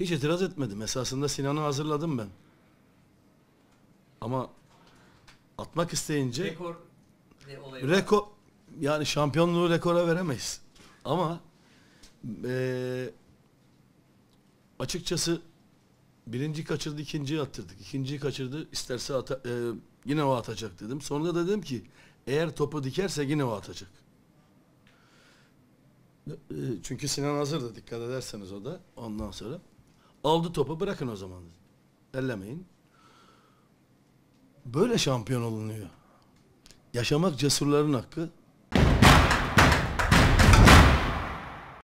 Hiç itiraz etmedim. Esasında Sinan'ı hazırladım ben. Ama atmak isteyince rekor rekor yani şampiyonluğu rekora veremeyiz. Ama e, açıkçası birinci kaçırdı, ikinciyi attırdık. İkinciyi kaçırdı, isterse ata, e, yine o atacak dedim. Sonra da dedim ki eğer topu dikerse yine o atacak. E, çünkü Sinan hazırdı dikkat ederseniz o da ondan sonra. Aldı topu bırakın o zaman. Ellemeyin. Böyle şampiyon olunuyor. Yaşamak cesurların hakkı,